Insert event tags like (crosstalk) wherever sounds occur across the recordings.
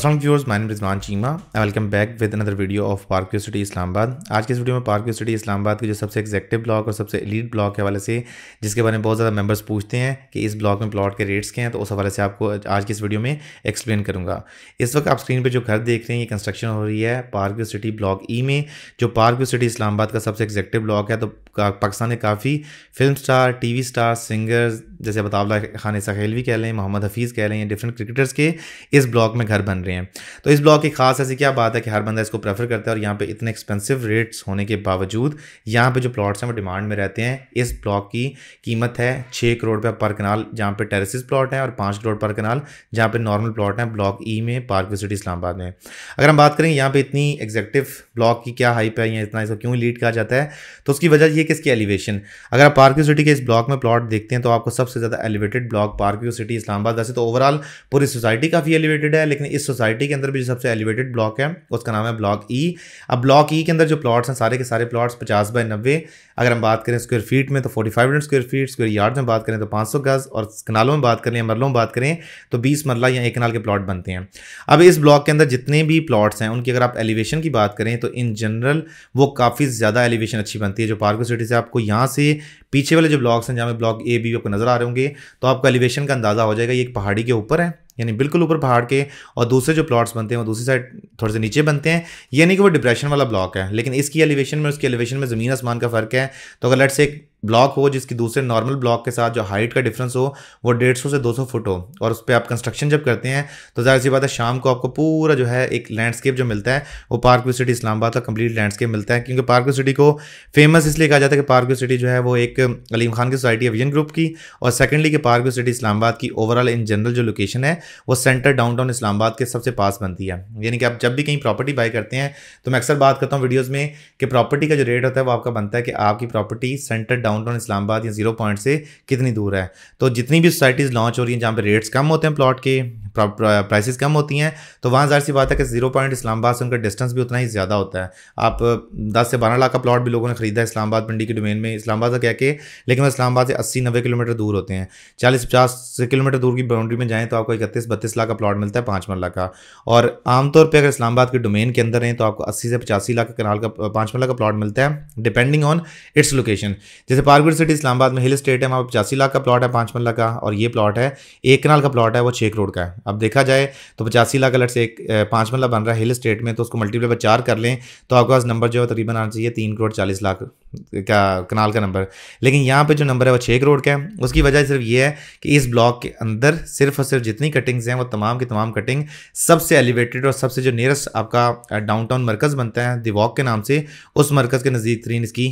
Aslam viewers mine Rizwan Cheema I welcome back with another video of Park City Islamabad आज के इस video में पार्क सिटी इस्लामाबाद के जो सबसे एक्जेक्टिव ब्लॉक और सबसे लीड ब्लॉक के हवाले से जिसके बारे में बहुत ज़्यादा मेंबर्स पूछते हैं कि इस ब्लॉक में प्लॉट के रेट्स के हैं तो उस हवाले से आपको आज की इस वीडियो में एक्सप्लेन करूँगा इस वक्त आप स्क्रीन पर जो घर देख रहे हैं ये कंस्ट्रक्शन हो रही है पार्क सिटी ब्लॉक ई में जो पार्क सिटी इस्लामाबाद का सबसे एक्जेक्टिव ब्लॉक है तो पाकिस्तान के काफ़ी फिल्म स्टार टी स्टार सिंगर्स जैसे बताबला खान सहेलवी कह लें मोहम्मद हफीज़ कह लें या डिफरेंट क्रिकेटर्स के इस ब्लॉक में घर बन रहे हैं तो इस ब्लॉक की खास ऐसी क्या बात है कि हर बंदा इसको प्रेफर करता है और यहाँ पर इतने एक्सपेंसिव रेट्स होने के बावजूद यहाँ पर जो प्लाट्स हैं वो डिमांड में रहते हैं इस ब्लॉक की कीमत है छः करोड़ रुपये पर कनाल जहाँ पर टेरिस प्लाट हैं और पाँच करोड़ पर कनाल जहाँ पर नॉर्मल प्लाट हैं ब्लॉक ई e में पार्क सिटी इस्लामाबाद में अगर हम बात करें यहाँ पर इतनी एग्जेक्टिव ब्लॉक की क्या हाइप है या इतना इसको क्यों लीड कहा जाता है तो उसकी वजह यह कि इसकी एलिवेशन अगर आप पार्क सिटी के इस ब्लॉक में प्लाट देखते हैं तो आपको सब सबसे ज़्यादा elevated block park view city Islamabad वैसे तो ओवरऑल पूरी सोसाइटी काफ़ी एलिवेटेड है लेकिन इस सोसाइटी के अंदर भी जो सबसे एलिवेटेड ब्लॉक है उसका नाम है ब्लॉक ई e। अब ब्लॉक ई e के अंदर जो प्लॉट्स हैं सारे के सारे प्लॉट्स पचास बाय नब्बे अगर हम बात करें स्क्वेयर फीट में तो forty five hundred square feet square yard में बात करें तो पाँच सौ गज़ और कनालों में बात करें मरलों में बात करें तो बीस मरला या एक कनाल के प्लाट बनते हैं अब इस ब्लॉक के अंदर जितने भी प्लाट्स हैं उनकी अगर आप एलिवेशन की बात करें तो इन जनरल वो काफ़ी ज़्यादा एलिवेशन अच्छी बनती है जो पार्को सिटी से आपको यहाँ से पीछे वाले जो ब्लॉक्स हैं जहाँ ब्लॉक ए बी आपको नज़र आ रहे होंगे तो आपको एलिवेशन का अंदाज़ा हो जाएगा ये एक पहाड़ी के ऊपर है यानी बिल्कुल ऊपर पहाड़ के और दूसरे जो प्लॉट्स बनते हैं वो दूसरी साइड थोड़े से नीचे बनते हैं यानी कि वो डिप्रेशन वाला ब्लॉक है लेकिन इसकी एलिवेशन में उसकी एलिवेशन में ज़मीन आसमान का फ़र्क है तो अगर लट से ब्लॉक हो जिसकी दूसरे नॉर्मल ब्लॉक के साथ जो हाइट का डिफरेंस हो वो डेढ़ सौ से दो सौ फुट हो और उस पर आप कंस्ट्रक्शन जब करते हैं तो ज़ाहिर सी बात है शाम को आपको पूरा जो है एक लैंडस्केप जो मिलता है वो पार्क व्यू सिटी इस्लामाबाद का कंप्लीट लैंडस्केप मिलता है क्योंकि पार्क व्यू सिटी को फेमस इसलिए कहा जाता है कि पार्क व्यू सिटी जो है वो एक अलीम खान की सोसाइटी एविजन ग्रुप की और सेकेंडली कि पार्क व्यू सिटी इस्लामाबाद की ओवरऑल इन जनरल जो लोकेशन है वो सेंटर डाउनटाउन इस्लामाबाद के सबसे पास बनती है यानी कि आप जब भी कहीं प्रॉपर्टी बाई करते हैं तो मैं अक्सर बात करता हूँ वीडियोज़ में कि प्रॉपर्टी का जो रेट होता है वो आपका बनता है कि आपकी प्रॉपर्टी सेंटर डाउनटाउन इस्लामाबाद या जीरो पॉइंट से कितनी दूर है तो जितनी भी सोसाइटीज़ लॉन्च हो रही हैं जहाँ पर रेट्स कम होते हैं प्लॉट के प्राइसेस कम होती हैं तो वहाँ जाहिर सी बात है कि जीरो पॉइंट इस्लामाबाद से उनका डिस्टेंस भी उतना ही ज़्यादा होता है आप दस से बारह लाख का प्लॉट भी लोगों ने खरीदा है इस्लामाबाद मंडी के डोमेन में इस्लामाबाद का कह के लेकिन वह इस्लामाबाद से अस्सी नब्बे किलोमीटर दूर होते हैं चालीस पचास किलोमीटर दूर की बाउंड्री में जाएँ तो आपको इकतीस बत्तीस लाख का प्लाट मिलता है पाँच मरला का और आमतौर पर अगर इस्लामाबाद के डोमेन के अंदर हैं तो आपको अस्सी से पचासी लाख कनाल का पाँच मरला का प्लाट मिलता है डिपेंडिंग ऑन इट्स लोकेशन जैसे पारगुड़ सिटी इस्लामाबाद में हिल स्टेट है वहाँ पचासी लाख का प्लाट है पाँच मरला का और ये प्लाट है एक कनाल का प्लाट है वो छः करोड़ का है अब देखा जाए तो पचासी लाख अलग से एक पाँच मरला बन रहा है हिल स्टेट में तो उसको मल्टीप्लाई बाई चार कर लें तो आपके पास नंबर जो है तकरीबन आना चाहिए तीन करोड़ चालीस लाख क्या कनाल का नंबर लेकिन यहाँ पे जो नंबर है वो छः करोड़ का है उसकी वजह सिर्फ ये है कि इस ब्लॉक के अंदर सिर्फ और सिर्फ जितनी कटिंग्स हैं वो तमाम की तमाम कटिंग सबसे एलिवेटेड और सबसे जो नियरेस्ट आपका डाउन टाउन मरकज़ बनता है दिवॉक के नाम से उस मरकज़ के नज़दीक तरीन इसकी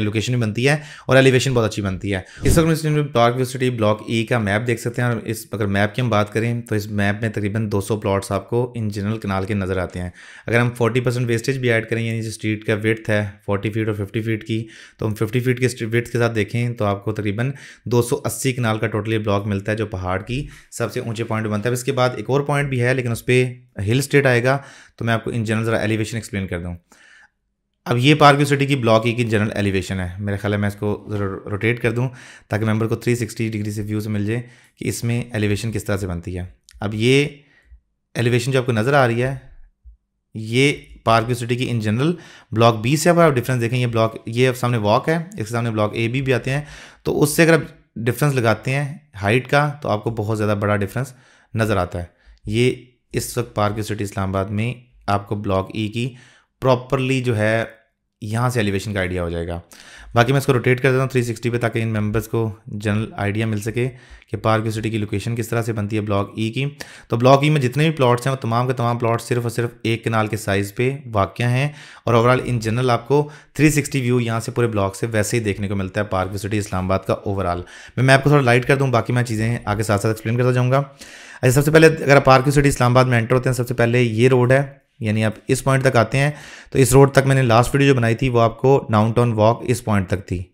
लोकेशन भी बनती है और एलिवेशन बहुत अच्छी बनती है इस वक्त पार्क यूनिवर्सिटी ब्लॉक ई का मैप देख सकते हैं और इस अगर मैप की हम बात करें तो इस मैप में तकरीबन दो प्लॉट्स आपको इन जनरल कनाल के नज़र आते हैं अगर हम फोर्टी वेस्टेज भी ऐड करें यानी स्ट्रीट का वेथ है फोर्टी फीट और फिफ्टी फीट की तो हम फिफ्टी फीट के स्ट्रीट के साथ देखें तो आपको तकरीबन 280 कनाल का टोटली ब्लॉक मिलता है जो पहाड़ की सबसे ऊंचे पॉइंट बनता है इसके बाद एक और पॉइंट भी है लेकिन उस पर हिल स्टेट आएगा तो मैं आपको इन जनरल ज़रा एलिवेशन एक्सप्लेन कर दूँ अब ये पार्क सिटी की ब्लॉक की जनरल एलिवेशन है मेरे ख्याल है मैं इसको रोटेट कर दूं ताकि मेंबर को 360 डिग्री से व्यू से मिल जाए कि इसमें एलिवेशन किस तरह से बनती है अब ये एलिवेशन जो आपको नज़र आ रही है ये पार्क सिटी की इन जनरल ब्लॉक बी से अगर आप डिफरेंस देखें ये ब्लॉक ये सामने वॉक है इसके सामने ब्लॉक ए बी भी आते हैं तो उससे अगर आप डिफरेंस लगाते हैं हाइट का तो आपको बहुत ज़्यादा बड़ा डिफरेंस नज़र आता है ये इस वक्त पार्क सिटी इस्लामाबाद में आपको ब्लॉक ई e की प्रॉपरली जो है यहाँ से एलिवेशन का आइडिया हो जाएगा बाकी मैं इसको रोटेट कर देता हूँ 360 पे ताकि इन मेंबर्स को जनरल आइडिया मिल सके कि पार्क सिटी की लोकेशन किस तरह से बनती है ब्लॉक ई e की तो ब्लॉक ई e में जितने भी प्लॉट्स हैं वो तमाम के तमाम प्लॉट्स सिर्फ और सिर्फ एक कनाल के साइज़ पे वाक्य हैं और ओवरऑल इन जनरल आपको 360 व्यू यहाँ से पूरे ब्लॉक से वैसे ही देखने को मिलता है पार्क सिटी इस्लामाबाद का ओवरऑल मैं मैं आपको थोड़ा लाइट कर दूँ बाकी मैं चीज़ें आगे साथ साथ एक्सप्लेन करता जाऊँगा अच्छा सबसे पहले अगर पार्क सिटी इस्लामाबाद में एंटर होते हैं सबसे पहले ये रोड है यानी आप इस पॉइंट तक आते हैं तो इस रोड तक मैंने लास्ट वीडियो जो बनाई थी वो आपको डाउन टाउन वॉक इस पॉइंट तक थी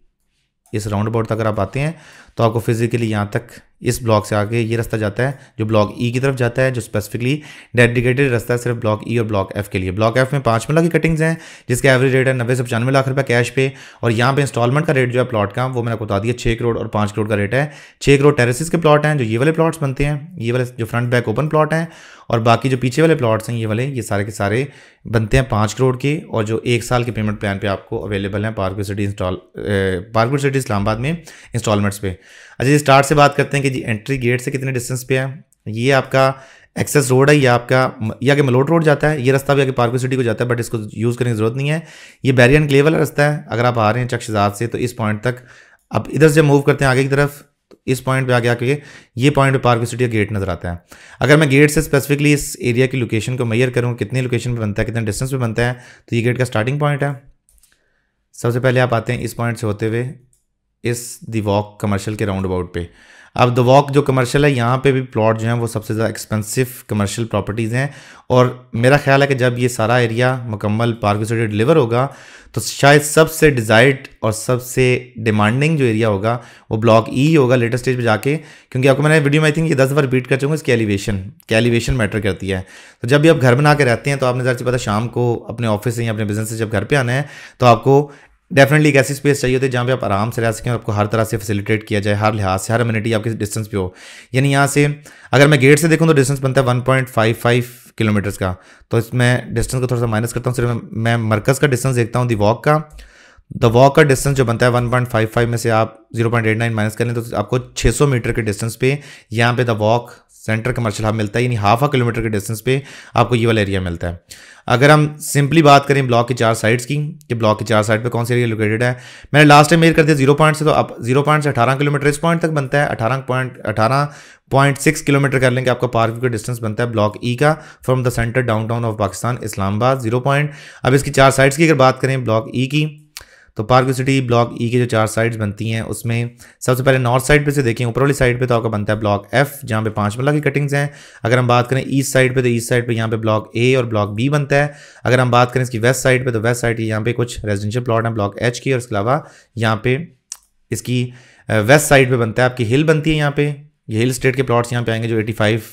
इस राउंड अबाउट तक अगर आप आते हैं तो आपको फिजिकली यहाँ तक इस ब्लॉक से आके ये रास्ता जाता है जो ब्लॉक ई e की तरफ जाता है जो स्पेसिफिकली डेडिकेटेड रास्ता है सिर्फ ब्लॉक ई e और ब्लॉक एफ के लिए ब्लॉक एफ में पाँच मिला की कटिंग्स हैं जिसका एवरेज रेट है नब्बे से पचानवे लाख रुपये कैश पे और यहाँ पे इंस्टॉलमेंट का रेट जो है प्लॉट का वो मैंने बता दिया छः करोड़ और पाँच करोड़ का रेट है छः करोड़ टेरेसिस के प्लॉट हैं जो ये वाले प्लॉट्स बनते हैं ये वाले जो फ्रंट बैक ओपन प्लॉट हैं और बाकी जो पीछे वाले प्लॉट्स हैं ये वाले ये सारे के सारे बनते हैं पाँच करोड़ के और जो एक साल के पेमेंट प्लान पे आपको अवेलेबल हैं parkway city install parkway city Islamabad में इंस्टॉलमेंट्स पे अच्छा जी स्टार्ट से बात करते हैं कि जी एंट्री गेट से कितने डिस्टेंस पे है ये आपका एक्सेस रोड है या आपका ये आगे मलोट रोड जाता है ये रास्ता भी आगे पार्को सिटी को जाता है बट इसको यूज़ करने की ज़रूरत नहीं है ये बैरियन क्ले वाला रास्ता है अगर आप आ रहे हैं चकशजाद से तो इस पॉइंट तक अब इधर से मूव करते हैं आगे की तरफ तो इस पॉइंट पे आगे आके ये पॉइंट पे पार्क सिटी का गेट नज़र आता है अगर मैं गेट से स्पेसिफिकली इस एरिया की लोकेशन को मैयर करूँ कितनी लोकेशन पर बनता है कितने डिस्टेंस पर बनता है तो ये गेट का स्टार्टिंग पॉइंट है सबसे पहले आप आते हैं इस पॉइंट से होते हुए इस दी वॉक कमर्शियल के राउंड अबाउट पे अब द वॉक जो कमर्शियल है यहाँ पे भी प्लॉट जो हैं वो सबसे ज़्यादा एक्सपेंसिव कमर्शियल प्रॉपर्टीज़ हैं और मेरा ख्याल है कि जब ये सारा एरिया मुकम्मल पार्क सिटी डिलीवर होगा तो शायद सबसे डिज़ायर्ड और सबसे डिमांडिंग जो एरिया होगा वो ब्लॉक ई e होगा लेटेस्ट स्टेज पे जाके क्योंकि आपको मैंने वीडियो में आई थिंक ये दस बार रिपीट कर चुका इसकी एलिवेशन के एलिवेशन मैटर करती है तो जब भी आप घर बना के रहते हैं तो आपने से पता शाम को अपने ऑफिस से या अपने बिजनेस से जब घर पर आना है तो आपको डेफिनेटली एक ऐसी स्पेस चाहिए होती है जहाँ पे आप आराम से रह सकें आपको हर तरह से फैसिलिटेट किया जाए हर लिहाज से हर अम्यूनिटी आपके डिस्टेंस पे हो यानी यहाँ से अगर मैं गेट से देखूँ तो डिस्टेंस बनता है one point five five kilometres का तो इसमें डिस्टेंस को थोड़ा सा माइनस करता हूँ सिर्फ मैं मरकज़ का डिस्टेंस देखता हूँ दी वॉक का द वॉक का डिस्टेंस जो बनता है वन पॉइंट फाइव फाइव में से आप zero point eight nine minus कर लें तो आपको छः सौ मीटर के डिस्टेंस पे यहाँ पे the walk centre commercial hub मिलता है यानी हाफ आ किलोमीटर के डिस्टेंस पे आपको ये वाला एरिया मिलता है अगर हम सिंपली बात करें ब्लॉक के चार साइड्स की कि ब्लॉक की चार साइड पे कौन से एरिया लोकेटेड है मैंने लास्ट टाइम मेयर कर दिया जीरो पॉइंट से तो आप जीरो पॉइंट से अठारह किलोमीटर इस पॉइंट तक बनता है अठारह पॉइंट अठारह पॉइंट सिक्स किलोमीटर कर लेंगे आपका पार्क का डिस्टेंस बनता है ब्लॉक ई e का from the centre town of Pakistan Islamabad zero point अब इसकी चार साइड्स की अगर बात करें ब्लॉक ई e की तो park city block E e के जो चार साइड्स बनती हैं उसमें सबसे पहले नॉर्थ साइड पे से देखें ऊपर वाली साइड पे तो आपका बनता है ब्लॉक एफ जहाँ पे पाँच मल्ला की कटिंग्स हैं अगर हम बात करें ईस्ट साइड पे तो ईस्ट साइड पे यहाँ पे ब्लॉक ए और ब्लॉक बी बनता है अगर हम बात करें इसकी वेस्ट साइड पर तो वेस्ट साइड की यहाँ पे कुछ रेजिडेंशियल प्लॉट हैं ब्लॉक एच की और इसके अलावा यहाँ पे इसकी वेस्ट साइड पर बनता है आपकी हिल बनती है यहाँ पे ये हिल स्टेट के प्लॉट्स यहाँ पे आएंगे जो 85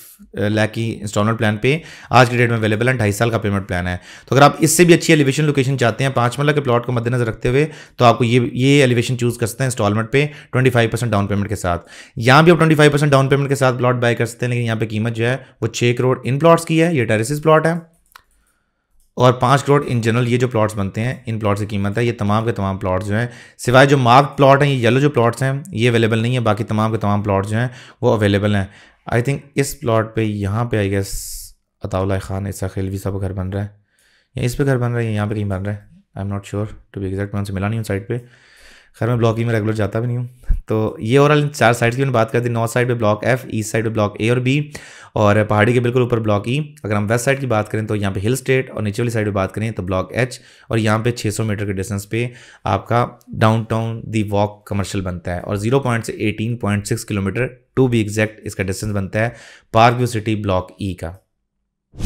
लाख की इंस्टॉलमेंट प्लान पे आज के डेट में अवेलेबल है ढाई साल का पेमेंट प्लान है तो अगर आप इससे भी अच्छी एलिवेशन लोकेशन चाहते हैं पाँच मल्ला के प्लॉट को मद्देनजर रखते हुए तो आपको ये ये एलिवेशन चूज़ कर सकते हैं इंस्टॉलमेंट पे 25% डाउन पेमेंट के साथ यहाँ भी आप ट्वेंटी डाउन पेमेंट के साथ प्लॉट बाय कर सकते हैं लेकिन यहाँ पर कीमत जो है वो छः करोड़ इन प्लॉट्स की है ये टेरिस प्लॉट है और पाँच करोड़ इन जनरल ये जो प्लॉट्स बनते हैं इन प्लॉट्स की कीमत है ये तमाम के तमाम प्लॉट्स जो हैं सिवाय जो मार्क प्लॉट हैं ये येलो जो प्लॉट्स हैं ये अवेलेबल नहीं है बाकी तमाम के तमाम प्लॉट्स जो हैं वो अवेलेबल हैं आई थिंक इस प्लॉट पे यहाँ पे आई गेस अताउल्ला खान इसका भी साहब घर बन रहा है या इस पर घर बन रहा है यहाँ पर कहीं बन रहा है I am not sure to be exact मैं उनसे मिला नहीं हूँ साइड पर खैर मैं ब्लॉक ही में रेगुलर जाता भी नहीं हूँ तो ये ओवरऑल चार साइड्स की बात करते हैं नॉर्थ साइड पे ब्लॉक एफ ईस्ट साइड पे ब्लॉक ए और बी और पहाड़ी के बिल्कुल ऊपर ब्लॉक ई e। अगर हम वेस्ट साइड की बात करें तो यहाँ पे हिल स्टेट और नीचे वाली साइड पर बात करें तो ब्लॉक एच और यहाँ पे 600 मीटर के डिस्टेंस पे आपका downtown the walk commercial बनता है और जीरो पॉइंट से eighteen point six kilometre to be exact इसका डिस्टेंस बनता है park city block E e का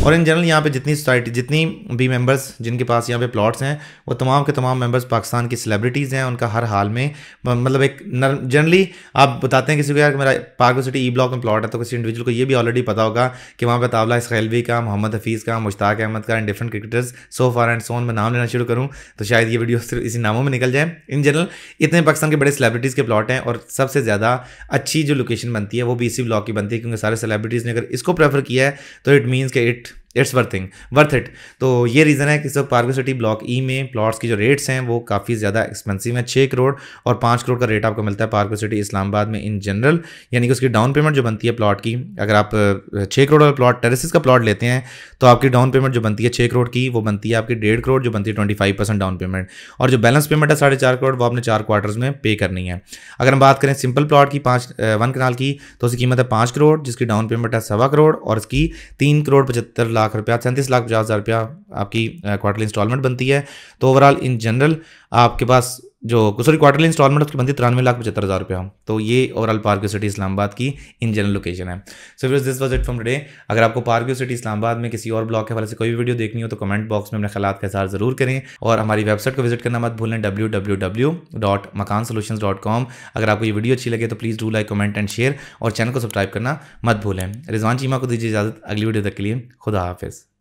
और इन जनरल यहाँ पे जितनी सोसाइटी जितनी भी मेंबर्स जिनके पास यहाँ पे प्लॉट्स हैं वो तमाम के तमाम मेंबर्स पाकिस्तान की सेलिब्रिटीज़ हैं उनका हर हाल में मतलब एक जनरली आप बताते हैं किसी को यार मेरा पार्क सिटी ई ब्लॉक में प्लॉट है तो किसी इंडिविजुअल को ये भी ऑलरेडी पता होगा कि वहाँ पर इस खैलवी का मोहम्मद हफीज़ का मुश्ताक अहमद का and different cricketers so far and so on में नाम लेना शुरू करूँ तो शायद ये वीडियो (laughs) सिर्फ इसी नामों में निकल जाए इन जनरल इतने पाकिस्तान के बड़े सेलिब्रिटीज़ के प्लॉट हैं और सबसे ज़्यादा अच्छी जो लोकेशन बनती है वो भी इसी ब्लॉक की बनती है क्योंकि सारे सेलिब्रिटीज़ ने अगर इसको प्रेफर किया है तो इट मीनस के it predict it's worth thing worth it तो ये रीज़न है कि सब पार्को सिटी ब्लॉक ई में प्लॉट्स की जो रेट्स हैं वो काफ़ी ज़्यादा एक्सपेंसिव हैं छः करोड़ और पाँच करोड़ का रेट आपको मिलता है पार्को सिटी इस्लामाबाद में इन जनरल यानी कि उसकी डाउन पेमेंट जो बनती है प्लॉट की अगर आप छः करोड़ वाला प्लॉट टेरेसिस का प्लॉट लेते हैं तो आपकी डाउन पेमेंट जो बनती है छः करोड़ की वो बनती है आपकी डेढ़ करोड़ जो बनती है twenty five percent down payment और जो बैलेंस पेमेंट है साढ़े चार करोड़ वो आपने चार क्वार्टर्स में पे करनी है अगर हम बात करें सिंपल प्लॉट की पाँच वन कनाल की तो उसकी कीमत है पाँच करोड़ जिसकी डाउन पेमेंट है सवा करोड़ और इसकी तीन करोड़ पचहत्तर लाख रुपया सैंतीस लाख पचास हज़ार रुपया आपकी क्वार्टरली इंस्टॉलमेंट बनती है तो ओवरऑल इन जनरल आपके पास जो सॉरी क्वार्टरली इंस्टॉलमेंट उसकी बनती तिरानवे लाख पचहत्तर हज़ार रुपया तो ये ओवरऑल पार्क सिटी इस्लामाबाद की इन जनरल लोकेशन है सो फिर this was it from today अगर आपको पार्क सिटी इस्लामाबाद में किसी और ब्लॉक के हवाले से कोई भी वीडियो देखनी हो तो कमेंट बॉक्स में अपने ख्याल का इजहार जरूर करें और हमारी वेबसाइट को विजिट करना मत भूलें W W W dot Makaan solution dot com अगर आपको ये वीडियो अच्छी लगे तो please do like comment and share और चैनल को सब्सक्राइब करना मत भूलें रिजवान चीमा को दीजिए इजाज़त अगली वीडियो तक के लिए खुदा हाफिज़